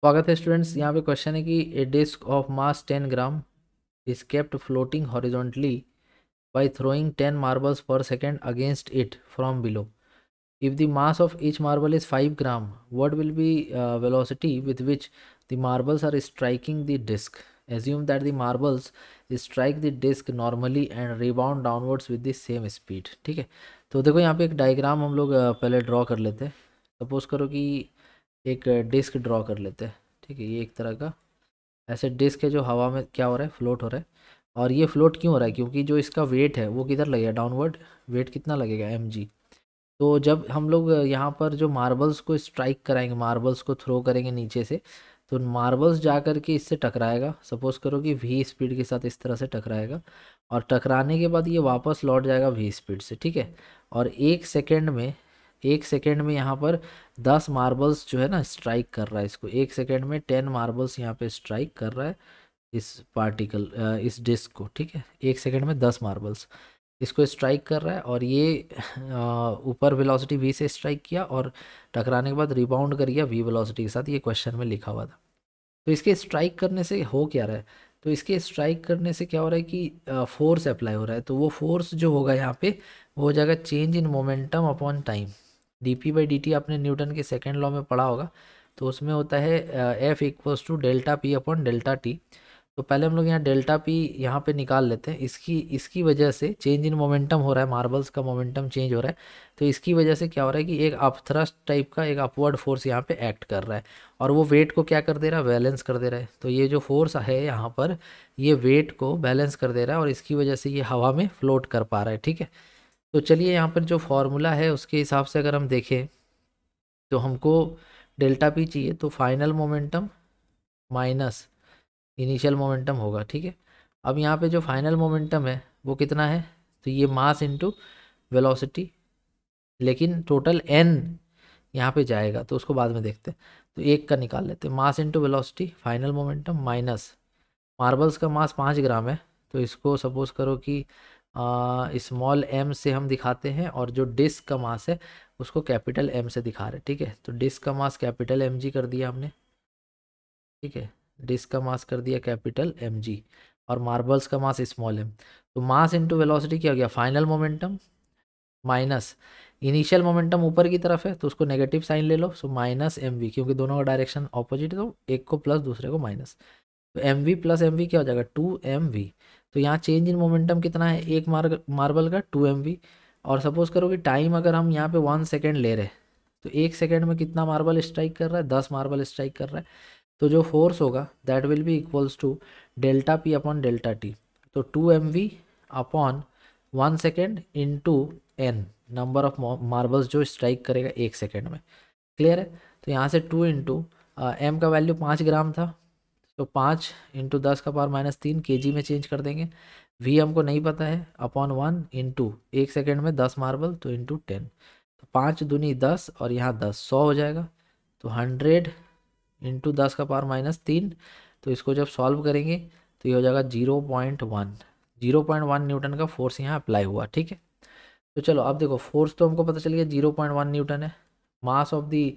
स्वागत है स्टूडेंट्स यहाँ पे क्वेश्चन है कि a disc of mass ten gram is kept floating horizontally by throwing ten marbles per second against it from below if the mass of each marble is five gram what will be velocity with which the marbles are striking the disc assume that the marbles strike the disc normally and rebound downwards with the same speed ठीक है तो देखो यहाँ पे एक diagram हम लोग uh, पहले ड्रॉ कर लेते हैं सपोज करो कि एक डिस्क ड्रॉ कर लेते हैं ठीक है ये एक तरह का ऐसे डिस्क है जो हवा में क्या हो रहा है फ्लोट हो रहा है और ये फ्लोट क्यों हो रहा है क्योंकि जो इसका वेट है वो किधर लगेगा डाउनवर्ड वेट कितना लगेगा एम तो जब हम लोग यहाँ पर जो मार्बल्स को स्ट्राइक कराएंगे मार्बल्स को थ्रो करेंगे नीचे से तो मार्बल्स जा कर के इससे टकराएगा सपोज करो कि वी स्पीड के साथ इस तरह से टकराएगा और टकराने के बाद ये वापस लौट जाएगा वी स्पीड से ठीक है और एक सेकेंड में एक सेकेंड में यहाँ पर दस मार्बल्स जो है ना स्ट्राइक कर रहा है इसको एक सेकेंड में टेन मार्बल्स यहाँ पे स्ट्राइक कर रहा है इस पार्टिकल इस डिस्क को ठीक है एक सेकेंड में दस मार्बल्स इसको स्ट्राइक कर रहा है और ये ऊपर वेलोसिटी वी से स्ट्राइक किया और टकराने के बाद रिबाउंड कर गया वी वेलोसिटी के साथ ये क्वेश्चन में लिखा हुआ था तो इसके स्ट्राइक करने से हो क्या रहा है तो इसके स्ट्राइक करने से क्या हो रहा है कि फोर्स अप्लाई हो रहा है तो वो फोर्स जो होगा यहाँ पे वो हो जाएगा change in momentum upon time D P by D T आपने न्यूटन के सेकेंड लॉ में पढ़ा होगा तो उसमें होता है F equals to delta P upon delta T तो पहले हम लोग यहाँ डेल्टा पी यहाँ पे निकाल लेते हैं इसकी इसकी वजह से चेंज इन मोमेंटम हो रहा है मार्बल्स का मोमेंटम चेंज हो रहा है तो इसकी वजह से क्या हो रहा है कि एक अपथ्रस्ट टाइप का एक अपवर्ड फोर्स यहाँ पे एक्ट कर रहा है और वो वेट को क्या कर दे रहा है बैलेंस कर दे रहा है तो ये जो फोर्स है यहाँ पर ये वेट को बैलेंस कर दे रहा है और इसकी वजह से ये हवा में फ्लोट कर पा रहा है ठीक है तो चलिए यहाँ पर जो फार्मूला है उसके हिसाब से अगर हम देखें तो हमको डेल्टा पी चाहिए तो final momentum minus initial momentum होगा ठीक है अब यहाँ पे जो फाइनल मोमेंटम है वो कितना है तो ये मास इंटू वेलोसिटी लेकिन टोटल एन यहाँ पे जाएगा तो उसको बाद में देखते हैं तो एक का निकाल लेते हैं mass into velocity final momentum minus marbles का मास पाँच ग्राम है तो इसको सपोज करो कि स्मॉल एम से हम दिखाते हैं और जो डिस्क का मास है उसको कैपिटल एम से दिखा रहे हैं ठीक है तो डिस्क का मास कैपिटल एम जी कर दिया हमने ठीक है डिस्क का मास कर दिया कैपिटल एम जी और मार्बल्स का मास स्मॉल एम तो मास इंटू वेलोसिटी क्या हो गया final momentum minus initial momentum ऊपर की तरफ है तो उसको नेगेटिव साइन ले लो सो माइनस एम वी क्योंकि दोनों का डायरेक्शन ऑपोजिट है तो एक को प्लस दूसरे को माइनस तो M V plus M V क्या हो जाएगा टू एम वी तो यहाँ चेंज इन मोमेंटम कितना है एक मार्ग मार्बल का टू एम और सपोज़ करो कि टाइम अगर हम यहाँ पे वन सेकेंड ले रहे हैं तो एक सेकेंड में कितना मार्बल स्ट्राइक कर रहा है दस मार्बल स्ट्राइक कर रहा है तो जो फोर्स होगा that will be equals to delta P upon delta T तो two M V upon one second into N number of marbles जो स्ट्राइक करेगा एक सेकेंड में क्लियर है तो यहाँ से टू इंटू एम का वैल्यू पाँच ग्राम था तो पाँच इंटू दस का पावर माइनस तीन के जी में चेंज कर देंगे वी हमको नहीं पता है अपॉन वन इंटू एक सेकेंड में दस मार्बल तो इंटू टेन तो पाँच दुनी दस और यहाँ दस सौ हो जाएगा तो हंड्रेड इंटू दस का पावर माइनस तीन तो इसको जब सॉल्व करेंगे तो ये हो जाएगा zero point one zero point one Newton का फोर्स यहाँ अप्लाई हुआ ठीक है तो चलो अब देखो फोर्स तो हमको पता चल गया जीरो पॉइंट वन न्यूटन है मास ऑफ द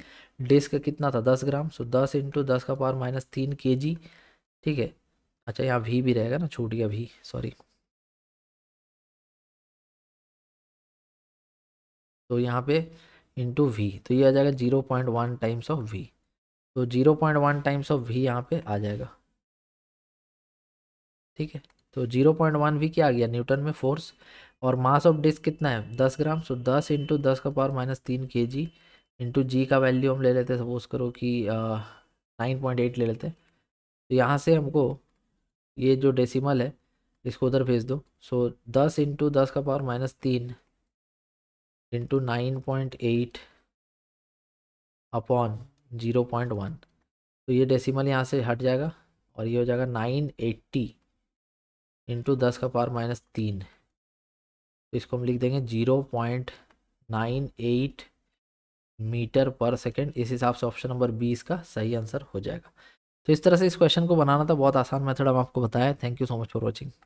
डिस्क कितना था दस ग्राम सो दस इंटू दस का पावर माइनस तीन के जी ठीक है अच्छा यहाँ भी भी रहेगा ना छूट गया भी सॉरी तो यहाँ पे इंटू वी तो ये आ जाएगा zero point one times of V तो zero point one times of V यहाँ पे आ जाएगा ठीक है तो जीरो पॉइंट वन वी क्या आ गया न्यूटन में फोर्स और मास ऑफ डिस्क कितना है दस ग्राम सो दस इंटू दस का पावर माइनस तीन के जी इंटू जी का वैल्यू हम ले लेते हैं सपोज करो कि नाइन पॉइंट एट ले लेते हैं तो यहाँ से हमको ये जो डेसिमल है इसको उधर भेज दो सो दस इंटू दस का पावर माइनस तीन into nine point eight upon zero point one तो ये डेसिमल यहाँ से हट जाएगा और ये हो जाएगा नाइन एट्टी इंटू दस का पावर माइनस तीन तो इसको हम लिख देंगे zero point nine eight metre per second इस हिसाब से ऑप्शन नंबर बी इसका सही आंसर हो जाएगा तो इस तरह से इस क्वेश्चन को बनाना था बहुत आसान मेथड हम आपको बताया thank you so much for watching